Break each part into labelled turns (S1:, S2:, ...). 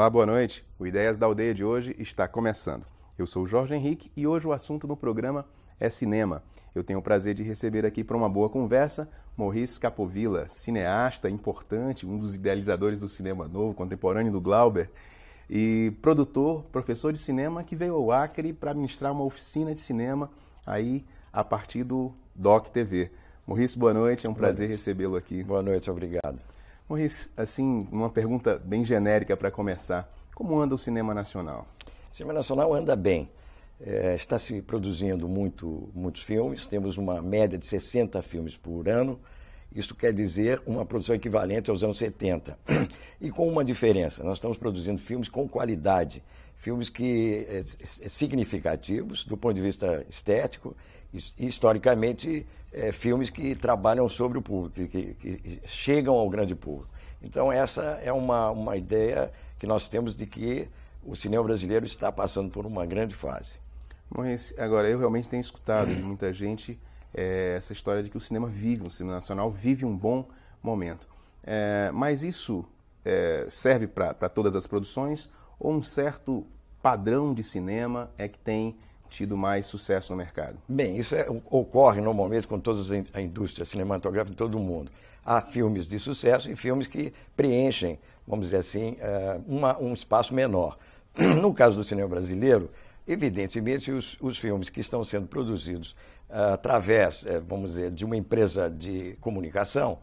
S1: Olá, boa noite. O Ideias da Aldeia de hoje está começando. Eu sou Jorge Henrique e hoje o assunto do programa é cinema. Eu tenho o prazer de receber aqui para uma boa conversa Maurice Capovilla, cineasta importante, um dos idealizadores do cinema novo, contemporâneo do Glauber, e produtor, professor de cinema que veio ao Acre para ministrar uma oficina de cinema aí a partir do Doc TV. Maurice, boa noite, é um boa prazer recebê-lo aqui. Boa noite, obrigado. Morris, assim, uma pergunta bem genérica para começar. Como anda o cinema nacional? O cinema nacional anda
S2: bem. É, está se produzindo muito, muitos filmes, temos uma média de 60 filmes por ano. Isso quer dizer uma produção equivalente aos anos 70. E com uma diferença, nós estamos produzindo filmes com qualidade filmes que é, significativos do ponto de vista estético e, historicamente é, filmes que trabalham sobre o público, que, que, chegam ao grande público. Então essa é uma, uma ideia que nós temos de que o cinema brasileiro está passando por uma grande
S1: fase. Bom, agora eu realmente tenho escutado de uhum. muita gente é, essa história de que o cinema vive, o cinema nacional vive um bom momento. mas isso serve para todas as produções ou um certo padrão de cinema é que tem tido mais sucesso no mercado? Bem, isso é, ocorre normalmente com todas
S2: a indústria cinematográfica em todo o mundo. Há filmes de sucesso e filmes que preenchem, vamos dizer assim, eh, uma, um espaço menor. No caso do cinema brasileiro, evidentemente, os, os filmes que estão sendo produzidos eh, através, eh, vamos dizer, de uma empresa de comunicação,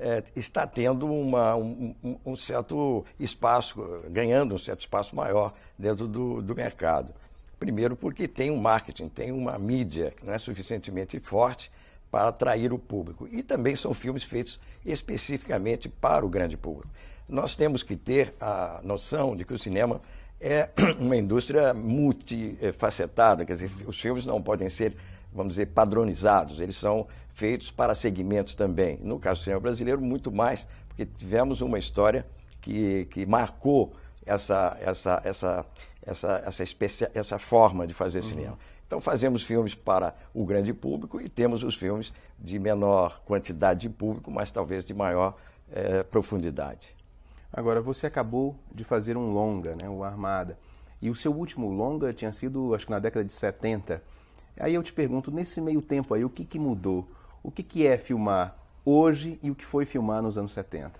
S2: é, está tendo uma, um, um, certo espaço, ganhando um certo espaço maior dentro do, do mercado. Primeiro, porque tem um marketing, tem uma mídia que não é suficientemente forte para atrair o público. E também são filmes feitos especificamente para o grande público. Nós temos que ter a noção de que o cinema é uma indústria multifacetada, quer dizer, os filmes não podem ser vamos dizer, padronizados, eles são feitos para segmentos também. No caso do cinema brasileiro, muito mais, porque tivemos uma história que, que marcou essa, essa, essa, essa, essa, essa forma de fazer uhum. cinema. Então fazemos filmes para o grande público e temos os filmes de menor quantidade de público, mas talvez de maior eh, profundidade.
S1: Agora, você acabou de fazer um longa, né, o Armada. E o seu último longa tinha sido, acho que na década de 70. Aí eu te pergunto, nesse meio tempo aí, o que, que mudou? O que, que é filmar hoje e o que foi filmar nos anos 70?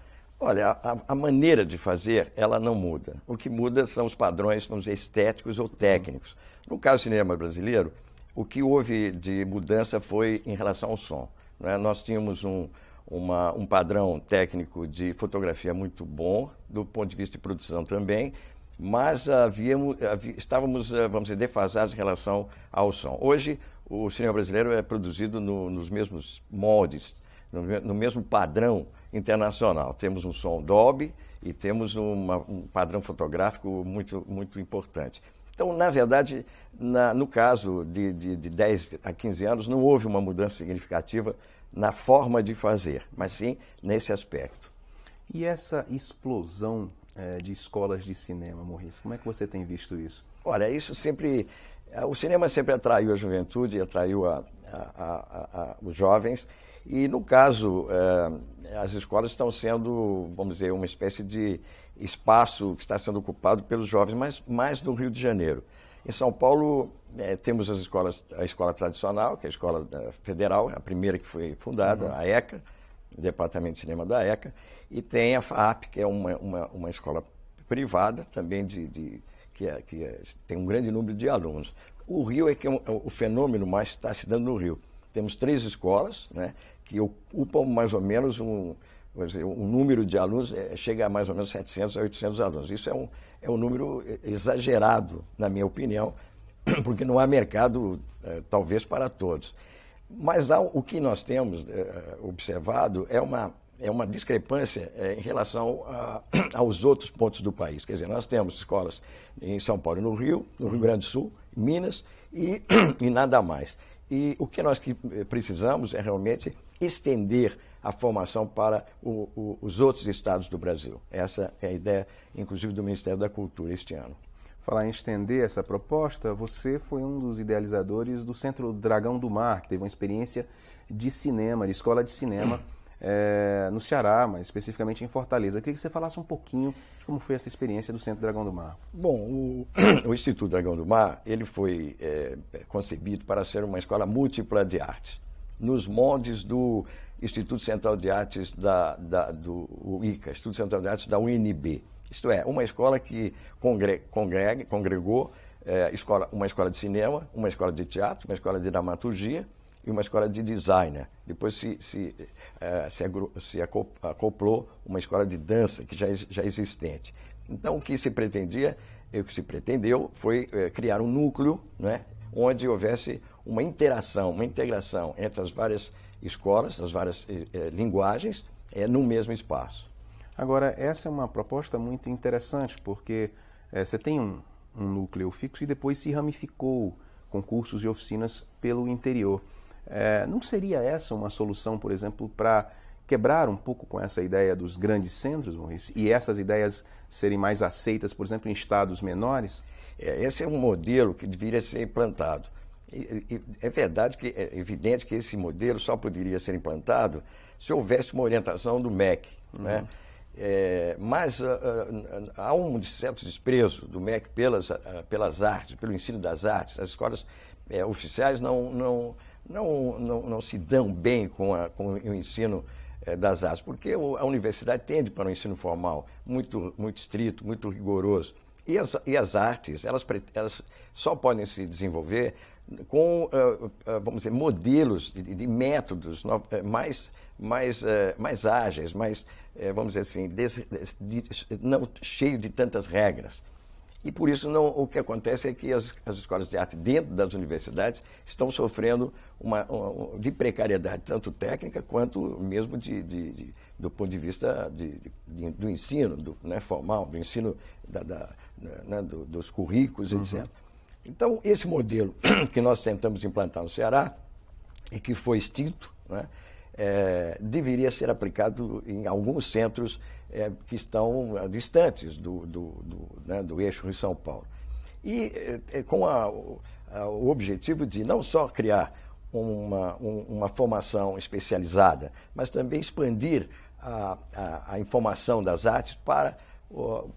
S1: Olha, a, a, maneira
S2: de fazer, ela não muda. O que muda são os padrões, vamos dizer, estéticos ou técnicos. No caso do cinema brasileiro, o que houve de mudança foi em relação ao som. Né? Nós tínhamos um, uma, um padrão técnico de fotografia muito bom, do ponto de vista de produção também, mas havíamos, estávamos, eh, vamos dizer, defasados em relação ao som. Hoje, o cinema brasileiro é produzido no, nos mesmos moldes, no, no, mesmo padrão internacional. Temos um som Dolby e temos uma, um padrão fotográfico muito, muito importante. Então, na verdade, na, no caso de, de, de 10 a 15 anos, não houve uma mudança significativa na forma de fazer, mas sim nesse aspecto.
S1: E essa explosão é, de escolas de cinema, Maurício? Como é que você tem visto isso? Olha, isso sempre.
S2: É, o cinema sempre atraiu a juventude, atraiu a, a, a, os jovens. E, no caso, é, as escolas estão sendo, vamos dizer, uma espécie de espaço que está sendo ocupado pelos jovens, mas mais do Rio de Janeiro. Em São Paulo, é, temos as escolas, a escola tradicional, que é a escola federal, a primeira que foi fundada, uhum. a ECA Departamento de Cinema da ECA, e tem a FAP, que é uma, uma, uma escola privada também de, de que, é, que é, tem um grande número de alunos. O Rio é que é um, é o fenômeno mais está se dando no Rio. Temos três escolas né, que ocupam mais ou menos um, dizer, um número de alunos, é, chega a mais ou menos 700 a 800 alunos. Isso é um, é um número é, exagerado, na minha opinião, porque não há mercado, é, talvez, para todos. Mas há, o que nós temos é, observado é uma, é uma discrepância é, em relação a, aos outros pontos do país. Quer dizer, nós temos escolas em São Paulo e no Rio, no Rio Grande do Sul, Minas e, e nada mais. E o que nós precisamos é realmente estender a formação para o, o, os outros estados do Brasil. Essa
S1: é a ideia, inclusive, do Ministério da Cultura este ano falar em estender essa proposta, você foi um dos idealizadores do Centro Dragão do Mar, que teve uma experiência de cinema, de escola de cinema. É, no Ceará, mas especificamente em Fortaleza. Eu queria que você falasse um pouquinho de como foi essa experiência do Centro Dragão do Mar.
S2: Bom, o,
S1: o Instituto Dragão do Mar ele
S2: foi eh, é, concebido para ser uma escola múltipla de artes, nos moldes do Instituto Central de Artes da, da do ICA, Instituto Central de Artes da UNB. Isto é, uma escola que congre, congregue, congregou é, escola, uma escola de cinema, uma escola de teatro, uma escola de dramaturgia e uma escola de design. Depois se, se, é, se, agru, se acoplou uma escola de dança que já, já existente. Então, o que se pretendia, o que se pretendeu foi é, criar um núcleo né, onde houvesse uma interação, uma integração entre as várias escolas,
S1: as várias é, é, linguagens, é, no mesmo espaço. Agora, essa é uma proposta muito interessante, porque é, você tem um, um, núcleo fixo e depois se ramificou com cursos e oficinas pelo interior. É, não seria essa uma solução, por exemplo, para quebrar um pouco com essa ideia dos grandes centros, Maurício, e essas ideias serem mais aceitas, por exemplo, em estados menores? É, esse é um modelo que deveria
S2: ser implantado. E, e, é verdade que é evidente que esse modelo só poderia ser implantado se houvesse uma orientação do MEC, né? uhum. né? É, mas uh, uh, há um certo desprezo do MEC pelas, uh, pelas artes, pelo ensino das artes. As escolas é, oficiais não, não, não, não, não se dão bem com, a, com o ensino é, das artes, porque a universidade tende para um ensino formal muito, muito estrito, muito rigoroso. E as, e as artes, elas, elas só podem se desenvolver com, eh, eh, vamos dizer, modelos de, de métodos eh, mais, mais, mais ágeis, mais, vamos dizer assim, des, des, não cheio de tantas regras. E por isso não, o que acontece é que as, as escolas de arte dentro das universidades estão sofrendo uma, uma de precariedade, tanto técnica quanto mesmo de, de, de do ponto de vista de, de, do ensino do, né, formal, do ensino da, da, né, do, dos currículos, uhum. etc. Então, esse modelo que nós tentamos implantar no Ceará e que foi extinto, né, é, deveria ser aplicado em alguns centros é, que estão é, distantes do, do, do, né, do eixo Rio-São Paulo. E é, é, com a, a, o objetivo de não só criar uma, um, uma formação especializada, mas também expandir a, a, a informação das artes para,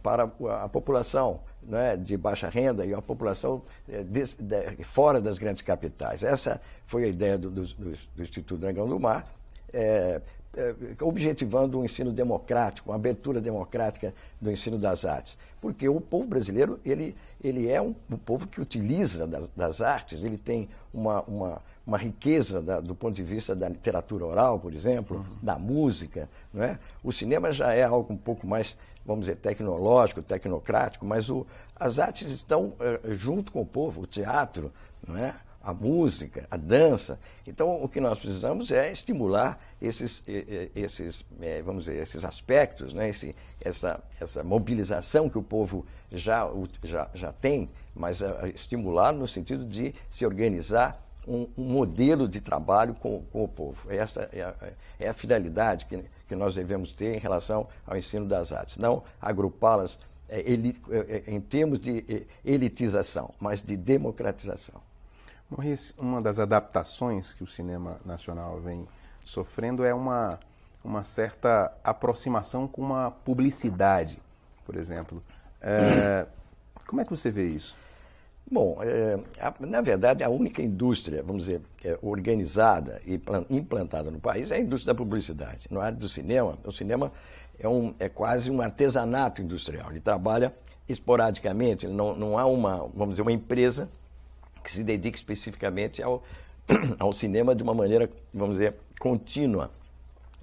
S2: para a população né, de baixa renda e a população é, de, de, fora das grandes capitais. Essa foi a ideia do, do, do Instituto Dragão do Mar, é, eh, objetivando um ensino democrático, uma abertura democrática do ensino das artes. Porque o povo brasileiro, ele, ele é um, um povo que utiliza das, das artes, ele tem uma, uma, uma riqueza da, do ponto de vista da literatura oral, por exemplo, uhum. da música. Não é? O cinema já é algo um pouco mais, vamos dizer, tecnológico, tecnocrático, mas o, as artes estão eh, junto com o povo, o teatro, não é? a música, a dança. Então, o que nós precisamos é estimular esses, esses é, vamos dizer, esses aspectos, né? Esse, essa, essa mobilização que o povo já, já, já tem, mas é, é, estimular no sentido de se organizar um, um modelo de trabalho com, com, o povo. Essa é a, é a finalidade que, que nós devemos ter em relação ao ensino das artes, não agrupá-las é, em termos de elitização, mas de democratização.
S1: Uma das adaptações que o cinema nacional vem sofrendo é uma, uma certa aproximação com uma publicidade, por exemplo. É, como é que você vê isso? Bom, é,
S2: a, na verdade, a única indústria, vamos dizer, é, organizada e plan, implantada no país é a indústria da publicidade. no área é? do cinema, o cinema é, um, é quase um artesanato industrial. Ele trabalha esporadicamente, não, não há uma, vamos dizer, uma empresa que se dedique especificamente ao, ao cinema de uma maneira, vamos dizer, contínua.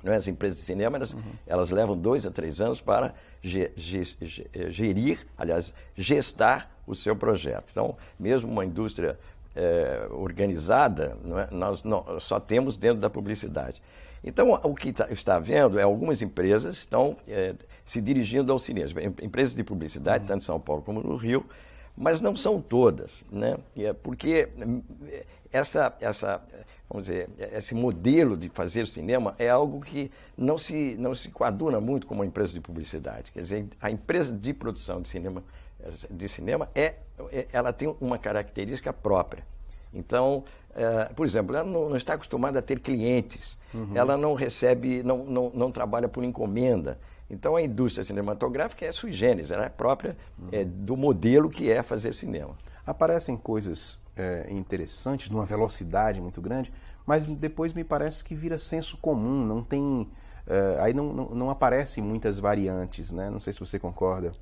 S2: Não é? As empresas de cinema, elas, uhum. elas levam dois a três anos para ge, ge, ge, eh, gerir, aliás, gestar o seu projeto. Então, mesmo uma indústria é, organizada, é? nós não, só temos dentro da publicidade. Então, o que tá, está vendo é algumas empresas estão é, se dirigindo ao cinema. Empresas de publicidade, uhum. tanto em São Paulo como no Rio, mas não são todas, né? É porque hum, essa, essa, vamos dizer, esse modelo de fazer cinema é algo que não se, não se coaduna muito com uma empresa de publicidade. Quer dizer, a empresa de produção de cinema, de cinema é, é ela tem uma característica própria. Então, eh, por exemplo, ela não, não, está acostumada a ter clientes, uhum. ela não recebe, não, não, não trabalha por encomenda, então a indústria cinematográfica é
S1: sui generis, ela é própria uhum. é, do modelo que é fazer cinema. Aparecem coisas é, interessantes, numa velocidade muito grande, mas depois me parece que vira senso comum, não tem. É, aí não, não, não aparecem muitas variantes, né? Não sei se você concorda.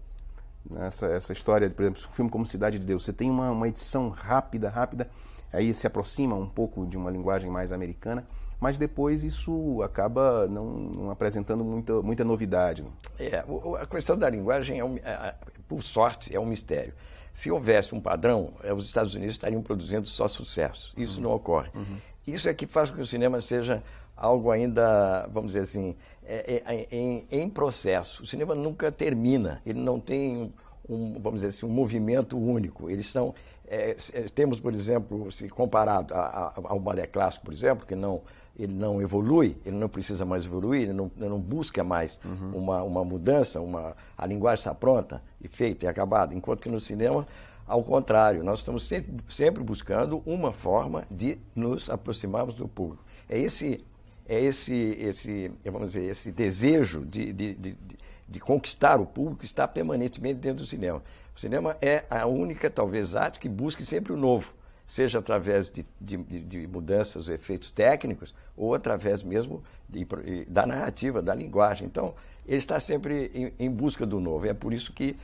S1: Essa, essa história, por exemplo, um filme como Cidade de Deus, você tem uma, uma edição rápida, rápida, aí se aproxima um pouco de uma linguagem mais americana, mas depois isso acaba não, não apresentando muita, muita novidade. Né? É, a questão da
S2: linguagem, é um, é, é, por sorte, é um mistério. Se houvesse um padrão, é, os Estados Unidos estariam produzindo só sucesso. Isso uhum. não ocorre. Uhum. Isso é que faz com que o cinema seja algo ainda, vamos dizer assim, é, em, em processo. O cinema nunca termina, ele não tem, um, vamos dizer assim, um movimento único. Eles são, é, temos, por exemplo, se comparado ao balé clássico, por exemplo, que não ele não evolui, ele não precisa mais evoluir, ele não, ele não busca mais uhum. uma, uma mudança, uma, a linguagem está pronta e feita e acabada. Enquanto que no cinema, ao contrário, nós estamos sempre, sempre buscando uma forma de nos aproximarmos do público. É esse, é esse, esse é, vamos dizer, esse desejo de, de, de, de conquistar o público que está permanentemente dentro do cinema. O cinema é a única, talvez, arte que busque sempre o novo seja através de, de, de mudanças ou efeitos técnicos, ou através mesmo de, da narrativa, da linguagem. Então, ele está sempre em, em busca do novo. É por isso que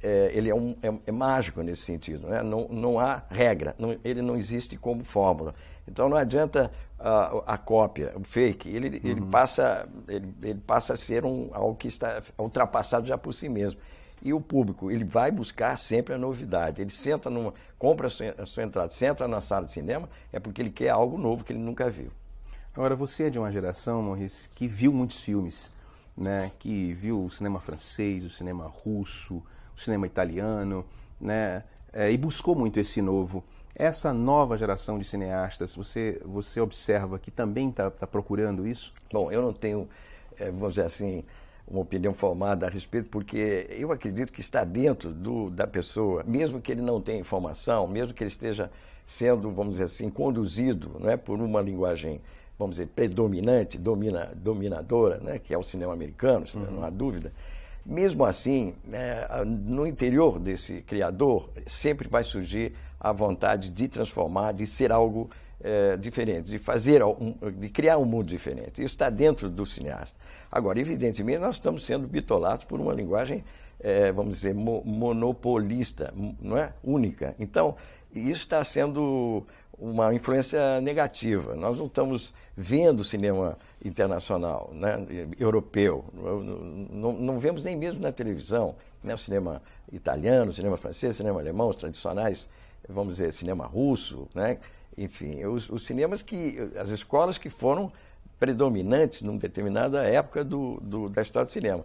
S2: é, ele é, um, é, é, mágico nesse sentido. Né? Não, não há regra, não, ele não existe como fórmula. Então não adianta a, a cópia, o fake, ele, uhum. ele, passa, ele, ele, passa a ser um, algo que está ultrapassado já por si mesmo. E o público, ele vai buscar sempre a novidade. Ele senta numa, compra a sua, a sua entrada, senta na sala de cinema, é porque ele quer algo novo que ele nunca viu.
S1: Agora, você é de uma geração, Maurice, que viu muitos filmes, né? Que viu o cinema francês, o cinema russo, o cinema italiano, né? É, e buscou muito esse novo. Essa nova geração de cineastas, você, você observa que também está tá procurando isso? Bom, eu não tenho, é, vamos dizer assim, uma opinião formada a respeito, porque
S2: eu acredito que está dentro do, da pessoa, mesmo que ele não tenha informação, mesmo que ele esteja sendo, vamos dizer assim, conduzido não é, por uma linguagem, vamos dizer, predominante, domina, dominadora, né, que é o cinema americano, uhum. não há dúvida. Mesmo assim, é, no interior desse criador sempre vai surgir a vontade de transformar, de ser algo é, diferentes, de fazer, um, de criar um mundo diferente. Isso está dentro do cineasta. Agora, evidentemente, nós estamos sendo bitolados por uma linguagem, é, vamos dizer, mo monopolista, não é? Única. Então, isso está sendo uma influência negativa. Nós não estamos vendo cinema internacional, né? europeu. Não, não, vemos nem mesmo na televisão, né? o cinema italiano, o cinema francês, o cinema alemão, os tradicionais, vamos dizer, cinema russo, né? enfim, os, os, cinemas que, as escolas que foram predominantes numa determinada época do, do, da história do cinema.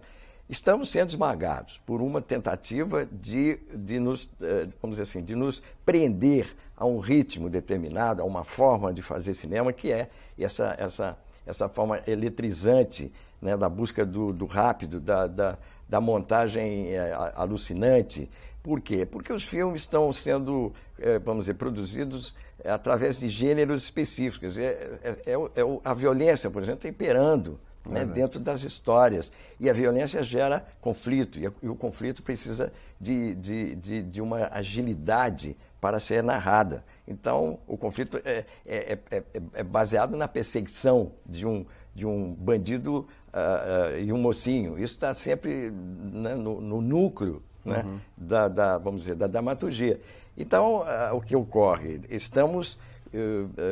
S2: Estamos sendo esmagados por uma tentativa de, de nos, eh, vamos dizer assim, de nos prender a um ritmo determinado, a uma forma de fazer cinema que é essa, essa, essa forma eletrizante né, da busca do, do rápido, da, da, da montagem eh, alucinante, por quê? Porque os filmes estão sendo, é, vamos dizer, produzidos através de gêneros específicos. É, é, é, é a violência, por exemplo, está imperando né, dentro das histórias. E a violência gera conflito, e, o conflito precisa de, de, de, de uma agilidade para ser narrada. Então, o conflito é, é, é, é baseado na perseguição de um, de um bandido uh, uh, e um mocinho. Isso está sempre né, no, no núcleo né? Uhum. Da, da, vamos dizer, da dramaturgia. Então, o que ocorre? Estamos, eh,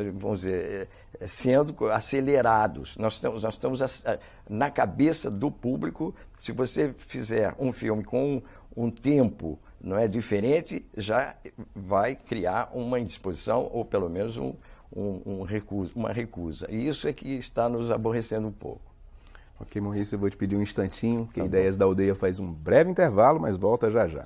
S2: eh, vamos dizer, eh, sendo acelerados. Nós estamos, nós estamos na cabeça do público. Se você fizer um filme com um, um tempo não é diferente, já vai criar uma indisposição ou pelo menos um, um, um recusa, uma recusa. E isso é que está nos aborrecendo
S1: um pouco. Ok, Maurício, eu vou te pedir um instantinho, que tá Ideias bom. da Aldeia faz um breve intervalo, mas volta já já.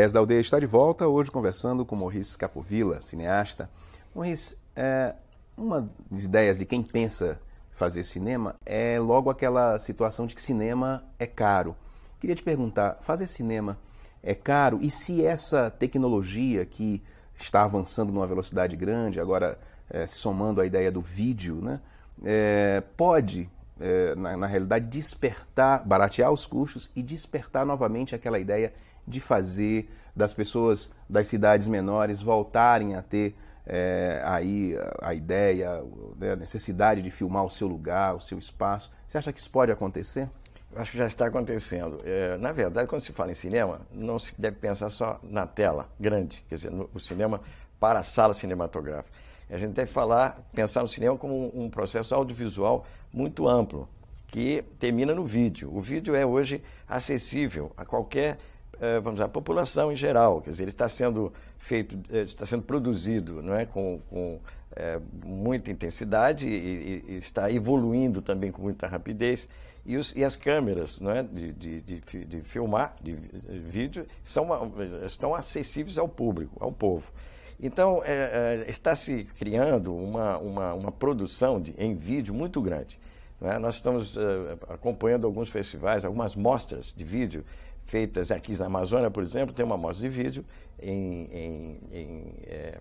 S1: Ideias da Aldeia está de volta, hoje conversando com Maurice Capovilla, cineasta. Maurice, é, uma das ideias de quem pensa fazer cinema é logo aquela situação de que cinema é caro. Queria te perguntar, fazer cinema é caro? E se essa tecnologia que está avançando numa velocidade grande, agora é, se somando à ideia do vídeo, né, é, pode, é, na, na realidade, despertar, baratear os custos e despertar novamente aquela ideia de fazer, das pessoas das cidades menores voltarem a ter é, aí a ideia, né, a necessidade de filmar o seu lugar, o seu espaço. Você acha que isso pode acontecer? Acho que já está acontecendo. É, na verdade, quando se fala em cinema, não se deve pensar só
S2: na tela grande, quer dizer, no, o cinema para a sala cinematográfica. A gente deve falar, pensar no cinema como um, um processo audiovisual muito amplo, que termina no vídeo. O vídeo é hoje acessível a qualquer eh, vamos dizer, a população em geral. Quer dizer, ele está sendo feito, eh, está sendo produzido não é, com, com é, muita intensidade e, e, está evoluindo também com muita rapidez. E, os, e as câmeras não é, de, de, de, de filmar, de vídeo, são, estão acessíveis ao público, ao povo. Então, é, é, está se criando uma, uma, uma produção de, em vídeo muito grande. É? Nós estamos acompanhando alguns festivais, algumas mostras de vídeo feitas aqui na Amazônia, por exemplo, tem uma amostra de vídeo em, em, em, é,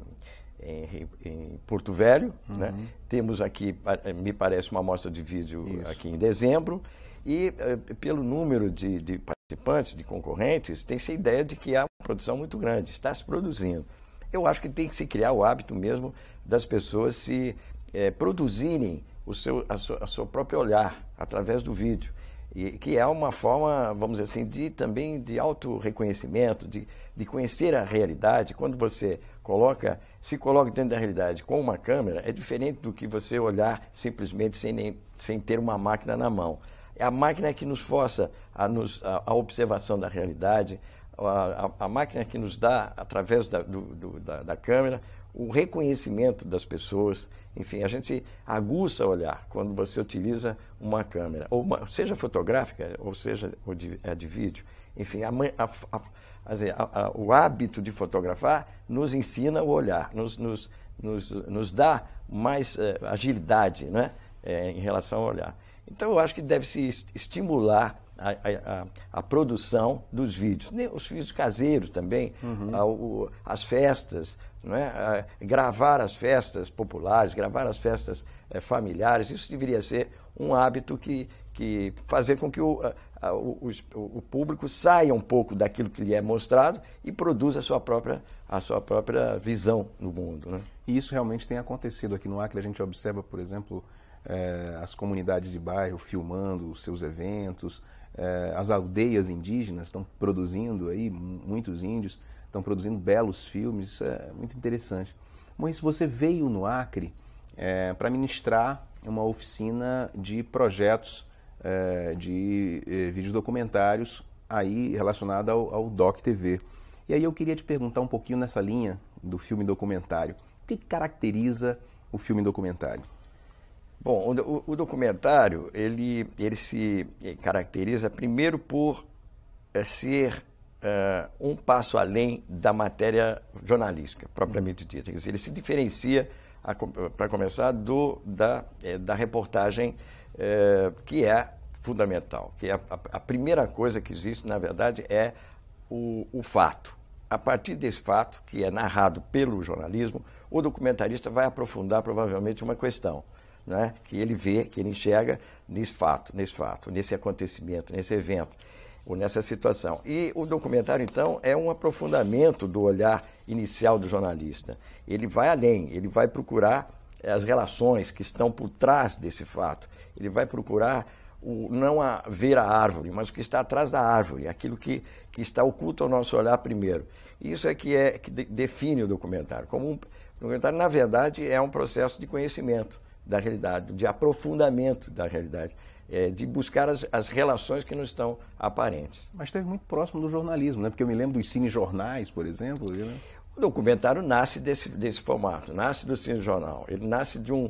S2: em Porto Velho. Uhum. Né? Temos aqui, eh, me parece, uma amostra de vídeo Isso. aqui em dezembro. E eh, pelo número de, de participantes, de concorrentes, tem-se a ideia de que há uma produção muito grande, está se produzindo. Eu acho que tem que se criar o hábito mesmo das pessoas se é, produzirem o seu, a, sua, a seu próprio olhar através do vídeo. E que é uma forma, vamos dizer assim, de também de auto-reconhecimento, de, de conhecer a realidade. Quando você coloca, se coloca dentro da realidade com uma câmera, é diferente do que você olhar simplesmente sem, nem, sem ter uma máquina na mão. É a máquina que nos força a, nos, a, a observação da realidade, a, a, máquina que nos dá, através da, do, do, da, da, câmera, o reconhecimento das pessoas. Enfim, a gente aguça o olhar quando você utiliza uma câmera, ou uma, seja fotográfica, ou seja ou de, é de vídeo. Enfim, a, a, o hábito de fotografar nos ensina o olhar, nos, nos, nos, nos dá mais é, agilidade né? É, em relação ao olhar. Então, eu acho que deve se estimular a, a, a, produção dos vídeos. Os vídeos caseiros também, uhum. a, o, as festas, não é? gravar as festas populares, gravar as festas é, familiares, isso deveria ser um hábito que, que fazer com que o, o, o, público saia um pouco daquilo que lhe é mostrado e
S1: produza a sua própria, a sua própria visão no mundo. Né? E isso realmente tem acontecido aqui no Acre, a gente observa, por exemplo, é, as comunidades de bairro filmando os seus eventos, eh, as aldeias indígenas estão produzindo aí, muitos índios estão produzindo belos filmes, isso é muito interessante. Mas você veio no Acre é, para ministrar uma oficina de projetos é, de é, vídeos documentários aí relacionada ao, ao Doc TV. E aí eu queria te perguntar um pouquinho nessa linha do filme documentário. O que caracteriza o filme documentário?
S2: Bom, o, o, documentário ele, ele se eh, caracteriza primeiro por é, ser eh, um passo além da matéria jornalística propriamente uhum. dita. Quer dizer, ele se diferencia, para começar, do, da, é, da reportagem que é fundamental, que é a, a, primeira coisa que existe, na verdade, é o, o fato. A partir desse fato, que é narrado pelo jornalismo, o documentarista vai aprofundar provavelmente uma questão né, que ele vê, que ele enxerga nesse fato, nesse fato, nesse acontecimento, nesse evento ou nessa situação. E o documentário, então, é um aprofundamento do olhar inicial do jornalista. Ele vai além, ele vai procurar eh, as relações que estão por trás desse fato. Ele vai procurar o, não a, ver a árvore, mas o que está atrás da árvore, aquilo que, que está oculto ao nosso olhar primeiro. Isso é que, é, que de, define o documentário. Como um, o documentário, na verdade, é um processo de conhecimento da realidade, de aprofundamento da realidade, é, de buscar as, as, relações que não estão aparentes.
S1: Mas esteve muito próximo do jornalismo, né? porque eu me lembro dos cinejornais,
S2: por exemplo. Né? O documentário nasce desse, desse formato, nasce do cinejornal, ele nasce de um...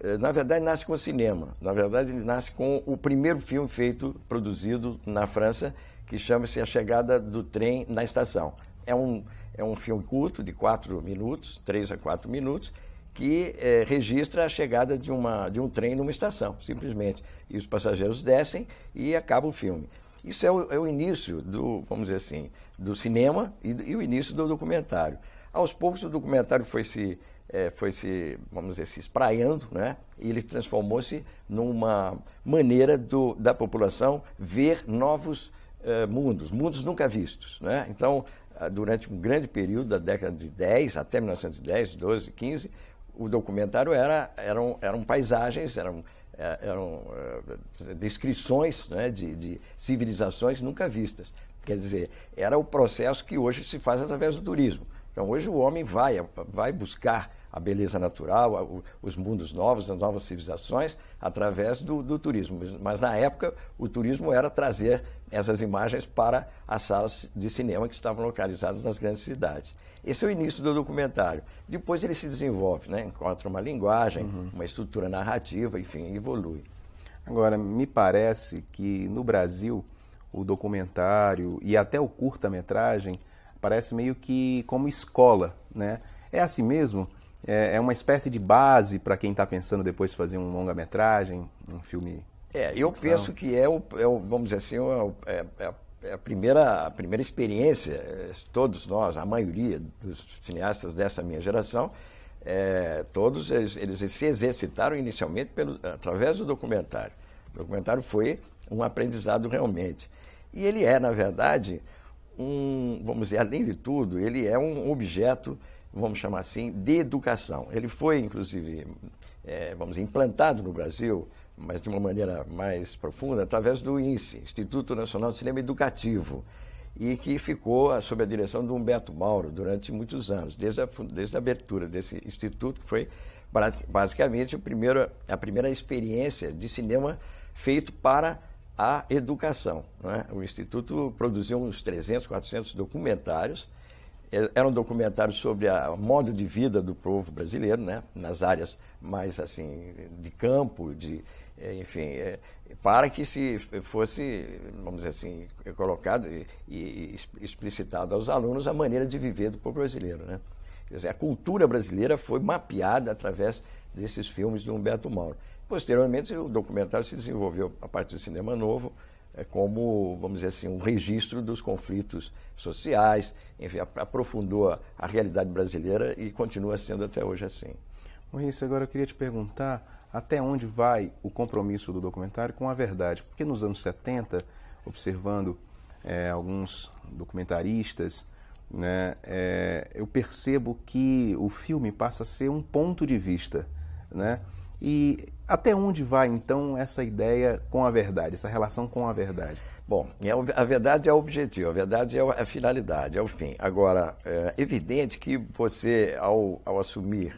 S2: Eh, na verdade, nasce com o cinema. Na verdade, ele nasce com o primeiro filme feito, produzido na França, que chama-se A Chegada do Trem na Estação. É um, é um filme curto, de quatro minutos, três a quatro minutos, que é, registra a chegada de, uma, de um trem numa estação, simplesmente. E os passageiros descem e acaba o filme. Isso é o, é o início do, vamos dizer assim, do cinema e, e, o início do documentário. Aos poucos o documentário foi se, é, foi se vamos dizer, se espraiando, né? E ele transformou-se numa maneira do, da população ver novos eh, mundos, mundos nunca vistos, né? Então, ah, durante um grande período da década de 10 até 1910, 12, 15, o documentário era, eram, eram paisagens, eram, é, eram é, descrições né, de, de civilizações nunca vistas. Quer dizer, era o processo que hoje se faz através do turismo. Então, hoje o homem vai, vai buscar a beleza natural, a, o, os mundos novos, as novas civilizações, através do, do, turismo. Mas na época, o turismo era trazer essas imagens para as salas de cinema que estavam localizadas nas grandes cidades. Esse é o início do documentário. Depois ele se desenvolve, né? encontra uma linguagem,
S1: uhum. uma estrutura narrativa, enfim, evolui. Agora, me parece que no Brasil, o documentário e até o curta-metragem parece meio que como escola, né? É assim mesmo? É, é, uma espécie de base para quem está pensando depois fazer um longa-metragem, um filme.
S2: É, eu ficção. penso que é o, é o, vamos dizer assim, é, é, é, é, a, primeira, a primeira experiência, todos nós, a maioria dos cineastas dessa minha geração, é, todos eles, eles, se exercitaram inicialmente pelo, através do documentário. O documentário foi um aprendizado realmente. E ele é, na verdade, um, vamos dizer, além de tudo, ele é um objeto vamos chamar assim, de educação. Ele foi, inclusive, é, vamos dizer, implantado no Brasil, mas de uma maneira mais profunda, através do INSE, Instituto Nacional de Cinema Educativo, e que ficou sob a direção do Humberto Mauro durante muitos anos, desde a, desde a abertura desse instituto, que foi basicamente a primeira, a primeira experiência de cinema feito para a educação. Né? O Instituto produziu uns 300, 400 documentários, é, era um documentário sobre a moda de vida do povo brasileiro, né? nas áreas mais assim de campo, de é, enfim, é, para que se fosse, vamos dizer assim, colocado e, e explicitado aos alunos a maneira de viver do povo brasileiro. Né? Quer dizer, a cultura brasileira foi mapeada através desses filmes do Humberto Mauro. Posteriormente, o documentário se desenvolveu a partir do Cinema Novo, é como, vamos dizer assim, um registro dos conflitos sociais, enfim,
S1: aprofundou a realidade brasileira e continua sendo até hoje assim. Maurício, agora eu queria te perguntar até onde vai o compromisso do documentário com a verdade? Porque nos anos 70, observando é, alguns documentaristas, né, é, eu percebo que o filme passa a ser um ponto de vista, né? E até onde vai então essa ideia com a verdade, essa relação com a verdade? Bom, é a verdade é o objetivo, a verdade é, é a finalidade, é o fim. Agora,
S2: é evidente que você, ao, ao assumir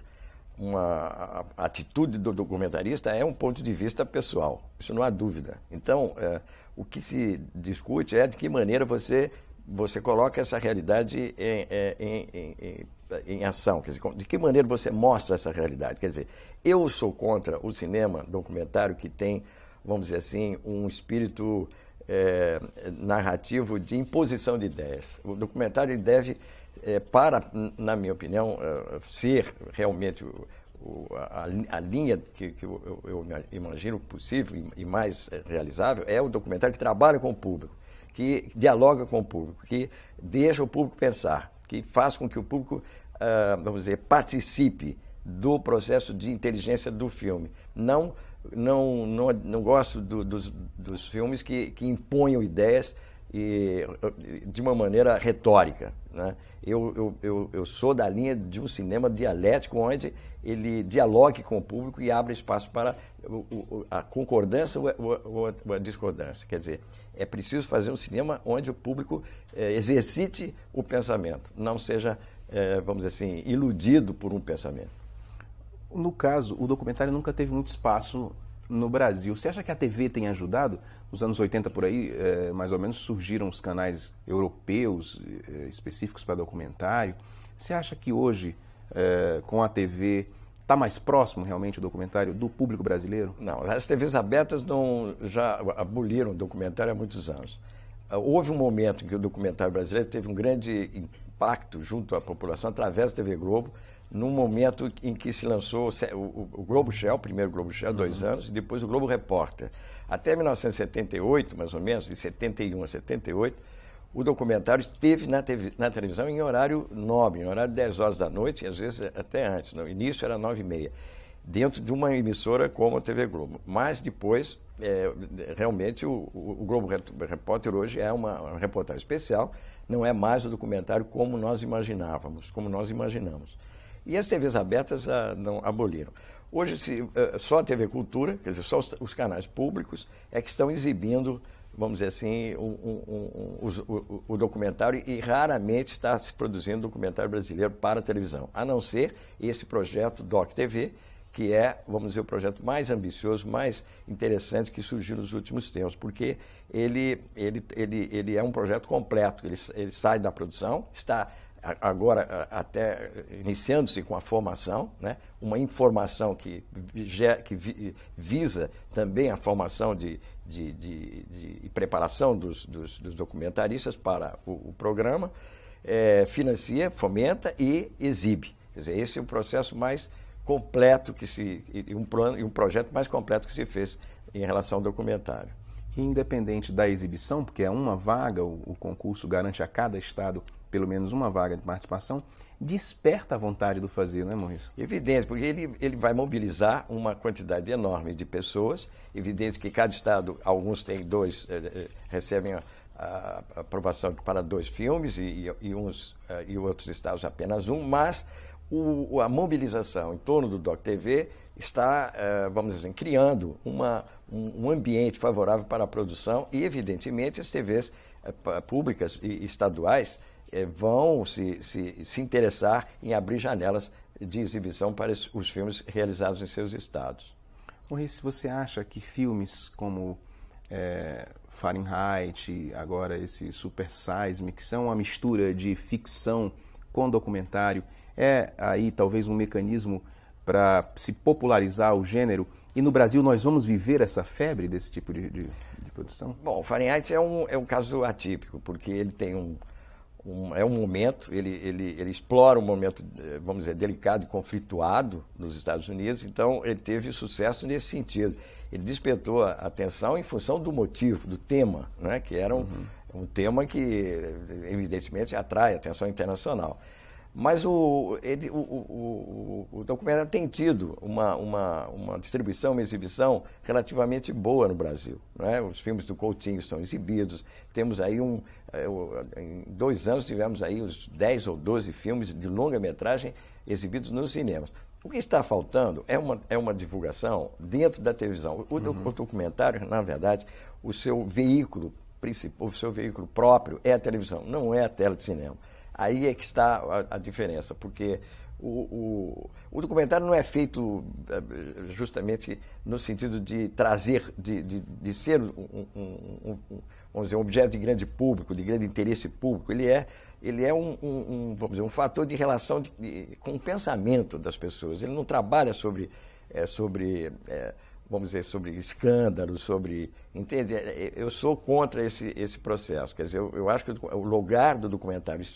S2: uma atitude do documentarista, é um ponto de vista pessoal, isso não há dúvida. Então, é, o que se discute é de que maneira você, você coloca essa realidade em, em, em, em ação, quer dizer, de que maneira você mostra essa realidade? Quer dizer, eu sou contra o cinema documentário que tem, vamos dizer assim, um espírito é, narrativo de imposição de ideias. O documentário ele deve, é, para, na minha opinião, eh, ser realmente o, a, a, linha que, que eu, eu, imagino possível e, mais realizável, é o documentário que trabalha com o público, que dialoga com o público, que deixa o público pensar, que faz com que o público ah, vamos dizer, participe do processo de inteligência do filme. Não não, não, não gosto do, dos, dos filmes que, que imponham ideias e, de uma maneira retórica. Né? Eu, eu, eu, eu, sou da linha de um cinema dialético, onde ele dialogue com o público e abre espaço para a concordância ou a, discordância. Quer dizer, é preciso fazer um cinema onde o público eh, exercite o pensamento, não
S1: seja é, vamos dizer assim, iludido por um pensamento. No caso, o documentário nunca teve muito espaço no Brasil. Você acha que a TV tem ajudado? Nos anos 80 por aí, é, mais ou menos, surgiram os canais europeus é, específicos para documentário. Você acha que hoje, é, com a TV, está mais próximo realmente o documentário do público brasileiro? Não, as TVs abertas não, já aboliram o documentário
S2: há muitos anos. Houve um momento em que o documentário brasileiro teve um grande impacto junto à população através da TV Globo, num momento em que se lançou o, Globo Shell, primeiro Globo Shell, uhum. dois anos, e depois o Globo Repórter. Até 1978, mais ou menos, de 71 a 78, o documentário esteve na, TV, na televisão em horário nobre, em horário de 10 horas da noite, e às vezes até antes, no início era 9 e meia, dentro de uma emissora como a TV Globo. Mas depois, é, realmente, o, o Globo Repórter hoje é uma, uma reportagem especial, não é mais o documentário como nós imaginávamos, como nós imaginamos. E as TVs abertas ah, não aboliram. Hoje, se, ah, só a TV Cultura, quer dizer, só os, os, canais públicos, é que estão exibindo, vamos dizer assim, um, um, o, o, documentário e raramente está se produzindo documentário brasileiro para televisão, a não ser esse projeto DocTV, TV que é, vamos dizer, o projeto mais ambicioso, mais interessante que surgiu nos últimos tempos, porque ele, ele, ele, ele é um projeto completo, ele, ele sai da produção, está agora até iniciando-se com a formação, né? uma informação que, que visa também a formação de, de, de, de preparação dos, dos, dos, documentaristas para o, o programa, é, financia, fomenta e exibe. Quer dizer, esse é o processo mais completo que se
S1: e um, plano, e um projeto mais completo que se fez em relação ao documentário. Independente da exibição, porque é uma vaga, o, o concurso garante a cada estado pelo menos uma vaga de participação, desperta a vontade do fazer, não é, Maurício? Evidente, porque ele, ele vai mobilizar
S2: uma quantidade enorme de pessoas. Evidente que cada estado, alguns têm dois, eh, eh, recebem a, a, aprovação para dois filmes e, e, uns, eh, e outros estados apenas um, mas o, a mobilização em torno do DocTV está, eh, vamos dizer assim, criando uma, um ambiente favorável para a produção e, evidentemente, as TVs eh, públicas e estaduais eh, vão se, se, se interessar em abrir janelas de exibição para os filmes realizados em seus
S1: estados. se você acha que filmes como é, Fahrenheit, agora esse Super que são uma mistura de ficção com documentário é aí talvez um mecanismo para se popularizar o gênero. E no Brasil nós vamos viver essa febre desse tipo de, de, de produção? Bom,
S2: Fahrenheit é um, é um caso atípico, porque ele tem um, um, é um momento, ele, ele, ele explora um momento, eh, vamos dizer, delicado e conflituado nos Estados Unidos, então ele teve sucesso nesse sentido. Ele despertou a atenção em função do motivo, do tema, né, que era um, uhum. um tema que, evidentemente, atrai atenção internacional. Mas o, ele, o, o, o, documentário tem tido uma, uma, uma distribuição, uma exibição relativamente boa no Brasil. Né? Os filmes do Coutinho estão exibidos. Temos aí um. É, em dois anos tivemos aí os 10 ou 12 filmes de longa-metragem exibidos nos cinemas. O que está faltando é uma, é uma divulgação dentro da televisão. O, uhum. o documentário, na verdade, o seu veículo principal, o seu veículo próprio é a televisão, não é a tela de cinema. Aí é que está a, a diferença, porque o, o, o, documentário não é feito eh, justamente no sentido de trazer, de, de, de ser um, um, um, vamos dizer, um objeto de grande público, de grande interesse público. Ele é, ele é um, um vamos dizer, um fator de relação de, de, com o pensamento das pessoas. Ele não trabalha sobre, é, sobre é, vamos dizer, sobre escândalos, sobre. Entende? É, é, eu sou contra esse, esse processo. Quer dizer, eu, eu acho que o lugar do documentário,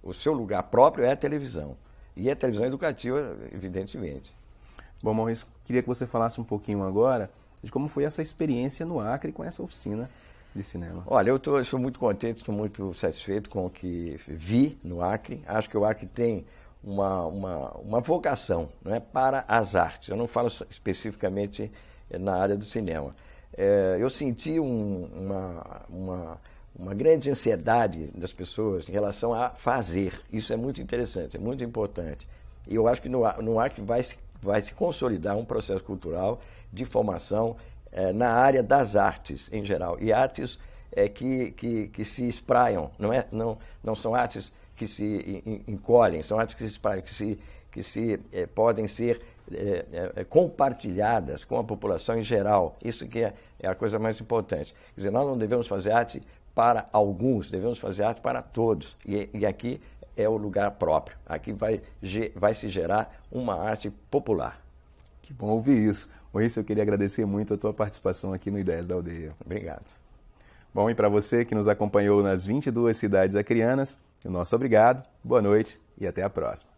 S2: o seu lugar
S1: próprio é a televisão. E a televisão educativa, evidentemente. Bom, Maurício, queria que você falasse um pouquinho agora de como foi essa experiência no Acre com essa oficina de
S2: cinema. Olha, eu, estou muito contente, estou muito satisfeito com o que vi no Acre. Acho que o Acre tem uma, uma, uma vocação né, para as artes. Eu não falo especificamente eh, na área do cinema. É, eu senti um, uma, uma, uma grande ansiedade das pessoas em relação a fazer. Isso é muito interessante, é muito importante. E eu acho que no, no que vai se, vai se consolidar um processo cultural de formação é, na área das artes em geral. E artes é, que, que, que se espraiam, não, é, não, não são artes que se encolhem, são artes que se espraiam, que, se, que se, é, podem ser é, é, é, compartilhadas com a população em geral. Isso que é, é a coisa mais importante. Quer dizer, nós não devemos fazer arte para alguns, devemos fazer arte para todos. E, e aqui é o lugar próprio. Aqui vai, vai se gerar uma arte popular.
S1: Que bom ouvir isso. isso eu queria agradecer muito a tua participação aqui no Ideias da Aldeia. Obrigado. Bom, e para você que nos acompanhou nas 22 cidades acrianas, o nosso obrigado, boa noite e até a próxima.